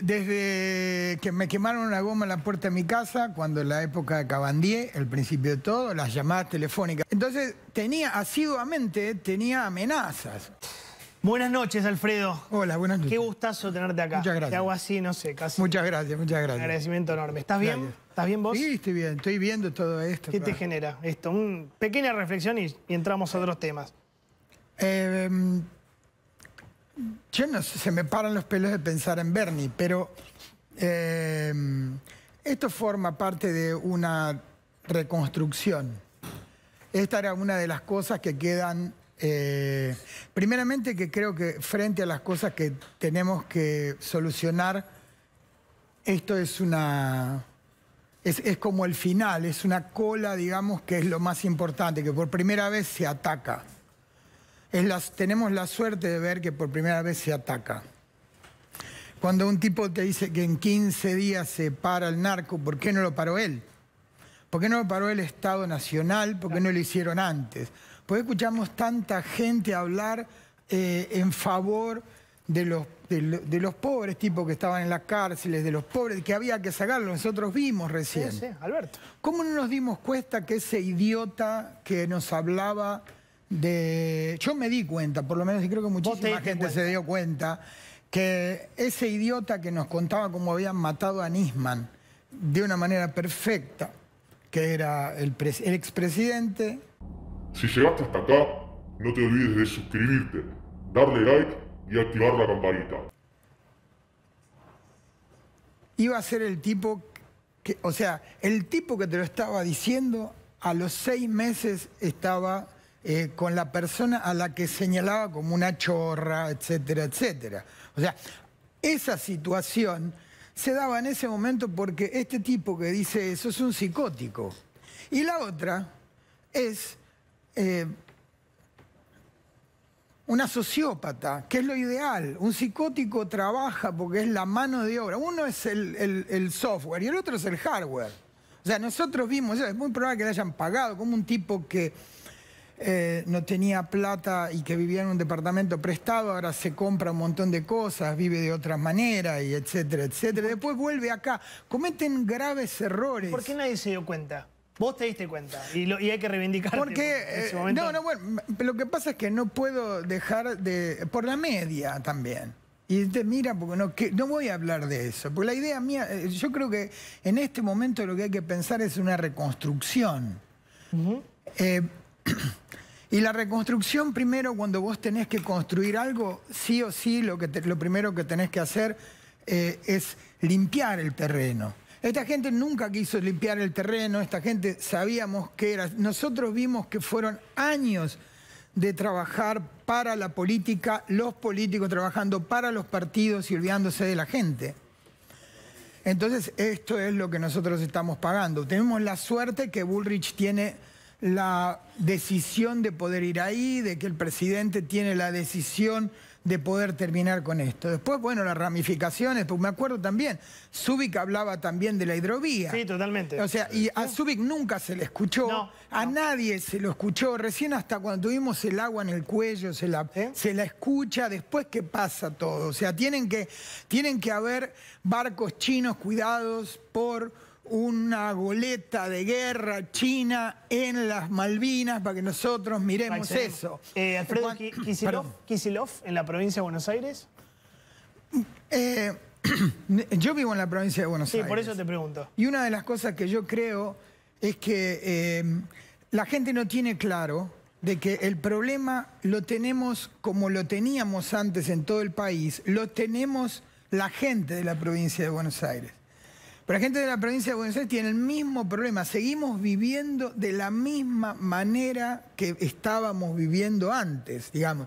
Desde que me quemaron una goma en la puerta de mi casa, cuando en la época de Cabandier, el principio de todo, las llamadas telefónicas. Entonces tenía, asiduamente, tenía amenazas. Buenas noches, Alfredo. Hola, buenas noches. Qué gustazo tenerte acá. Muchas gracias. Te hago así, no sé, casi. Muchas gracias, muchas gracias. Un agradecimiento enorme. ¿Estás bien? ¿Estás bien vos? Sí, estoy bien. Estoy viendo todo esto. ¿Qué te genera esto? Una pequeña reflexión y, entramos a otros temas. Eh, em, yo no se me paran los pelos de pensar en Bernie, pero eh, esto forma parte de una reconstrucción. Esta era una de las cosas que quedan, eh, primeramente que creo que frente a las cosas que tenemos que solucionar, esto es una... Es, es como el final, es una cola, digamos, que es lo más importante, que por primera vez se ataca tenemos la suerte de ver que por primera vez se ataca. Cuando un tipo te dice que en 15 días se para el narco, ¿por qué no lo paró él? ¿Por qué no lo paró el Estado Nacional? ¿Por qué no lo hicieron antes? porque escuchamos tanta gente hablar eh, en favor de los, de, los pobres tipos que estaban en las cárceles, de los pobres, que había que sacarlos? Nosotros vimos recién. Alberto. ¿Cómo no nos dimos cuenta que ese idiota que nos hablaba de yo me di cuenta, por lo menos, y creo que muchísima gente se dio cuenta, que ese idiota que nos contaba cómo habían matado a Nisman de una manera perfecta, que era el, el expresidente. Si llegaste hasta acá, no te olvides de suscribirte, darle like y activar la campanita. Iba a ser el tipo que, o sea, el tipo que te lo estaba diciendo, a los seis meses estaba eh, con la persona a la que señalaba como una chorra, etcétera, etcétera. O sea, esa situación se daba en ese momento porque este tipo que dice eso es un psicótico. Y la otra es eh, una sociópata, que es lo ideal. Un psicótico trabaja porque es la mano de obra. Uno es el, el software y el otro es el hardware. O sea, nosotros vimos, es muy probable que le hayan pagado como un tipo que eh, no tenía plata y que vivía en un departamento prestado, ahora se compra un montón de cosas, vive de otra manera, y etcétera, etcétera. Después vuelve acá. Cometen graves errores. ¿Por qué nadie se dio cuenta? Vos te diste cuenta y, hay que reivindicar. Porque, en eh, no, no, bueno, lo que pasa es que no puedo dejar de... por la media también. Y te mira, porque no, no voy a hablar de eso, porque la idea mía, eh, yo creo que en este momento lo que hay que pensar es una reconstrucción. Y la reconstrucción primero, cuando vos tenés que construir algo, sí o sí lo, que lo primero que tenés que hacer eh, es limpiar el terreno. Esta gente nunca quiso limpiar el terreno, esta gente sabíamos que era. Nosotros vimos que fueron años de trabajar para la política, los políticos trabajando para los partidos y olvidándose de la gente. Entonces, esto es lo que nosotros estamos pagando. Tenemos la suerte que Bullrich tiene la decisión de poder ir ahí, de que el presidente tiene la decisión de poder terminar con esto. Después, bueno, las ramificaciones, pues me acuerdo también, Zubik hablaba también de la hidrovía. Sí, totalmente. O sea, y a Zubik nunca se le escuchó, a nadie se lo escuchó, recién hasta cuando tuvimos el agua en el cuello ¿Eh? se la, escucha, después qué pasa todo. O sea, tienen que, tienen que haber barcos chinos cuidados por una goleta de guerra china en las Malvinas para que nosotros miremos eso. Eh, Alfredo Kisilov, en la provincia de Buenos Aires. Eh, yo vivo en la provincia de Buenos Aires. Sí, por eso te pregunto. Y una de las cosas que yo creo es que eh, la gente no tiene claro de que el problema lo tenemos como lo teníamos antes en todo el país, lo tenemos la gente de la provincia de Buenos Aires. Pero la gente de la provincia de Buenos Aires tiene el mismo problema. Seguimos viviendo de la misma manera que estábamos viviendo antes, digamos.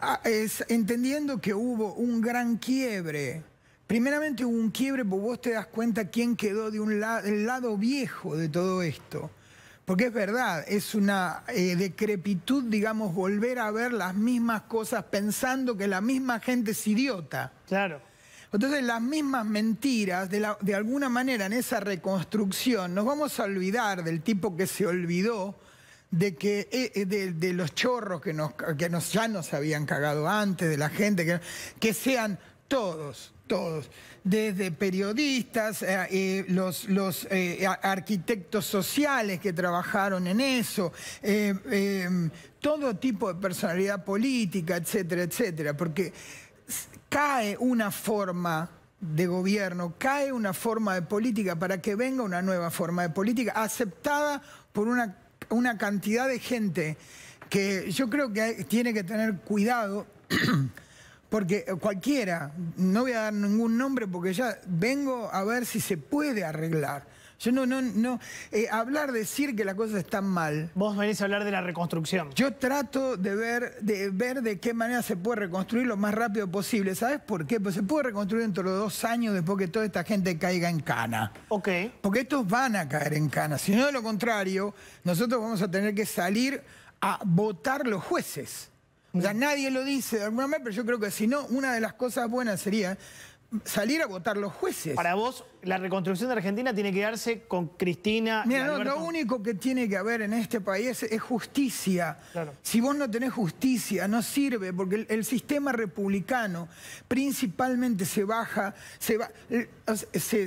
Ah, es, entendiendo que hubo un gran quiebre. Primeramente hubo un quiebre, porque vos te das cuenta quién quedó de un del lado viejo de todo esto. Porque es verdad, es una eh, decrepitud, digamos, volver a ver las mismas cosas pensando que la misma gente es idiota. Claro. Entonces las mismas mentiras, de, de alguna manera en esa reconstrucción, nos vamos a olvidar del tipo que se olvidó, de, que, eh, eh, de, los chorros que, nos, que nos, ya nos habían cagado antes, de la gente, que, que sean todos, todos, desde periodistas, eh, los, los arquitectos sociales que trabajaron en eso, todo tipo de personalidad política, etcétera, etcétera, porque cae una forma de gobierno, cae una forma de política para que venga una nueva forma de política aceptada por una, una cantidad de gente que yo creo que tiene que tener cuidado. porque cualquiera, no voy a dar ningún nombre porque ya vengo a ver si se puede arreglar. Yo no, no, no. Eh, hablar, decir que las cosas están mal. Vos venís a hablar de la reconstrucción. Yo trato de ver, de ver de qué manera se puede reconstruir lo más rápido posible. ¿Sabes por qué? Pues se puede reconstruir dentro de dos años después que toda esta gente caiga en cana. Ok. Porque estos van a caer en cana. Si no, de lo contrario, nosotros vamos a tener que salir a votar los jueces. O sea, mm. nadie lo dice de alguna manera, pero yo creo que si no, una de las cosas buenas sería salir a votar los jueces. Para vos, la reconstrucción de Argentina tiene que darse con Cristina. Mira, lo único que tiene que haber en este país es justicia. Si vos no tenés justicia, no sirve, porque el, sistema republicano principalmente se baja, se, eh,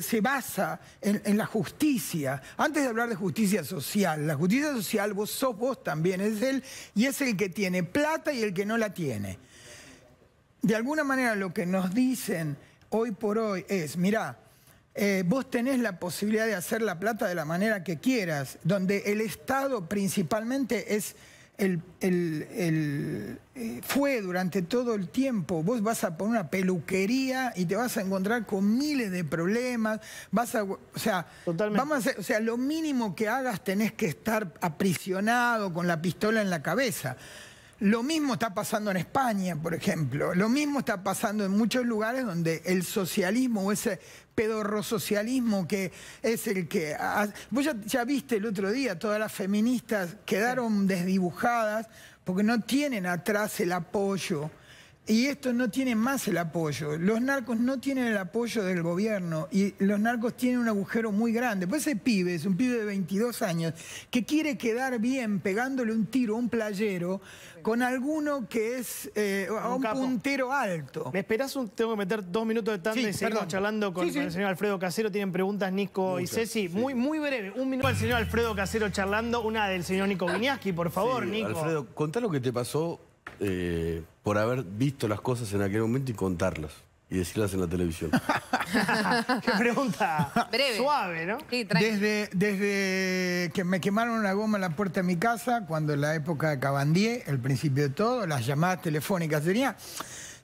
se, basa en, la justicia. Antes de hablar de justicia social, la justicia social vos sos vos también, es él y es el que tiene plata y el que no la tiene. De alguna manera lo que nos dicen hoy por hoy es, mirá, eh, vos tenés la posibilidad de hacer la plata de la manera que quieras, donde el Estado principalmente es... El, eh, fue durante todo el tiempo. Vos vas a poner una peluquería y te vas a encontrar con miles de problemas. Vas a, o sea, vamos a o sea, lo mínimo que hagas tenés que estar aprisionado con la pistola en la cabeza. Lo mismo está pasando en España, por ejemplo. Lo mismo está pasando en muchos lugares donde el socialismo o ese pedorrosocialismo que es el que... Vos ya, viste el otro día, todas las feministas quedaron desdibujadas porque no tienen atrás el apoyo y esto no tiene más el apoyo. Los narcos no tienen el apoyo del gobierno y los narcos tienen un agujero muy grande. Pues ese pibe, es un pibe de 22 años, que quiere quedar bien pegándole un tiro a un playero con alguno que es eh, a un, puntero alto. ¿Me esperás? Un, tengo que meter dos minutos de tarde. charlando con, el señor Alfredo Casero. Tienen preguntas Nico y Ceci. Muy, muy breve. Un minuto al señor Alfredo Casero charlando. Una del señor Nico Biniaski, por favor, Nico. Alfredo, contá lo que te pasó eh, por haber visto las cosas en aquel momento y contarlas y decirlas en la televisión. Qué pregunta suave, ¿no? desde, desde que me quemaron una goma en la puerta de mi casa, cuando en la época de Cabandier, el principio de todo, las llamadas telefónicas, tenía,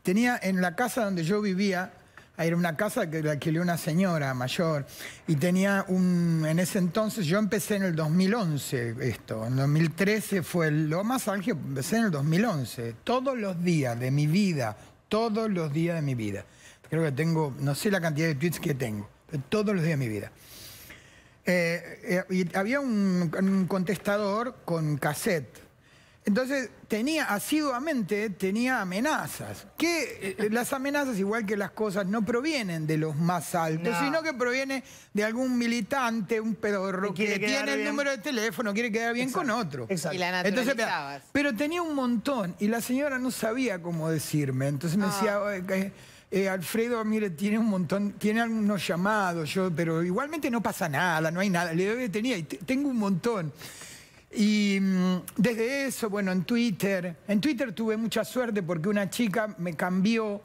tenía en la casa donde yo vivía, era una casa que la alquilé una señora mayor y tenía un, en ese entonces, yo empecé en el 2011 esto, en 2013 fue lo más álgido, empecé en el 2011, todos los días de mi vida, todos los días de mi vida. Creo que tengo, no sé la cantidad de tweets que tengo, todos los días de mi vida. Eh, eh, y había un, un contestador con cassette entonces, tenía asiduamente, tenía amenazas. Que eh, las amenazas, igual que las cosas, no provienen de los más altos, sino que proviene de algún militante, un pedorro, que tiene el número de teléfono, quiere quedar bien con otro. Exacto. Entonces, pero tenía un montón, y la señora no sabía cómo decirme. Entonces me ah. decía... Eh, Alfredo, mire, tiene un montón, tiene algunos llamados, yo, pero igualmente no pasa nada, no hay nada. Le doy tenía, tengo un montón. Y mm, desde eso, bueno, en Twitter, en Twitter tuve mucha suerte porque una chica me cambió,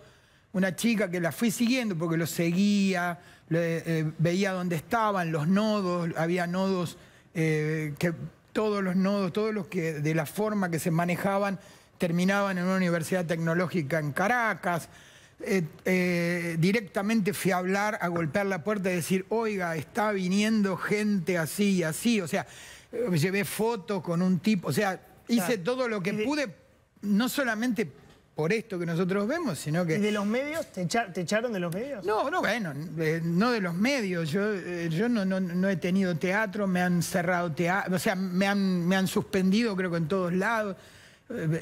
una chica que la fui siguiendo porque lo seguía, eh, veía dónde estaban los nodos, había nodos eh, que todos los nodos, todos los que de la forma que se manejaban terminaban en una universidad tecnológica en Caracas. Eh, directamente fui a hablar, a golpear la puerta y decir, oiga, está viniendo gente así y así. O sea, eh, llevé fotos con un tipo, o sea, hice todo lo que pude, no solamente por esto que nosotros vemos, sino que... ¿Y de los medios? ¿Te, te echaron de los medios? No, no, bueno, eh, no de los medios. Yo, eh, yo no, he tenido teatro, me han cerrado teatro, o sea, me han, suspendido creo que en todos lados. la,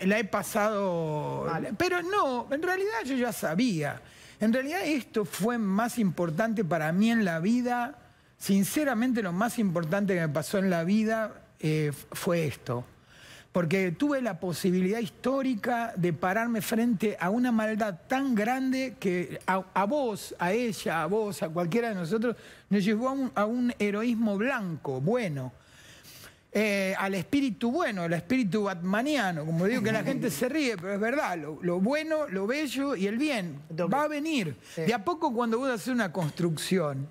he pasado... Pero no, en realidad yo ya sabía. En realidad esto fue más importante para mí en la vida Sinceramente lo más importante que me pasó en la vida eh, fue esto. Porque tuve la posibilidad histórica de pararme frente a una maldad tan grande que a, vos, a ella, a vos, a cualquiera de nosotros, nos llevó a un, heroísmo blanco, bueno. Eh, al espíritu bueno, al espíritu batmaniano, como digo que la gente se ríe, pero es verdad, lo, bueno, lo bello y el bien va a venir. De a poco cuando vos haces una construcción,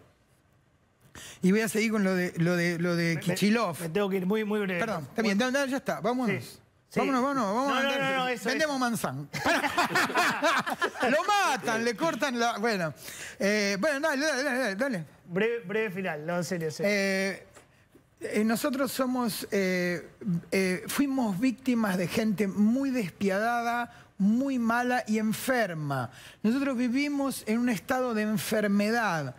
y voy a seguir con lo de, lo de, lo de Kichilov. Me, tengo que ir muy, muy breve. Perdón, está bien, ya está, vámonos. Vámonos, vámonos, Vendemos manzana. manzán. Lo matan, le cortan la. Bueno. Eh, bueno, dale, dale, dale, dale. Breve, final, no, en serio, eh, eh, nosotros somos. fuimos víctimas de gente muy despiadada, muy mala y enferma. Nosotros vivimos en un estado de enfermedad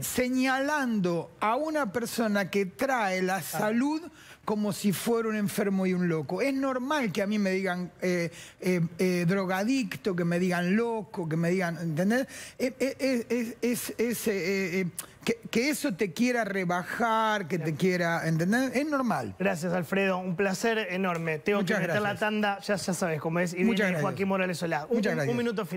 señalando a una persona que trae la salud como si fuera un enfermo y un loco. Es normal que a mí me digan eh, eh, eh, drogadicto, que me digan loco, que me digan, ¿entendés? E, e, e, es, que, eso te quiera rebajar, que te quiera, ¿entendés? Es normal. Gracias, Alfredo. Un placer enorme. Tengo que meter la tanda, ya, sabes cómo es. Y Muchas Joaquín Morales Solá. un minuto final.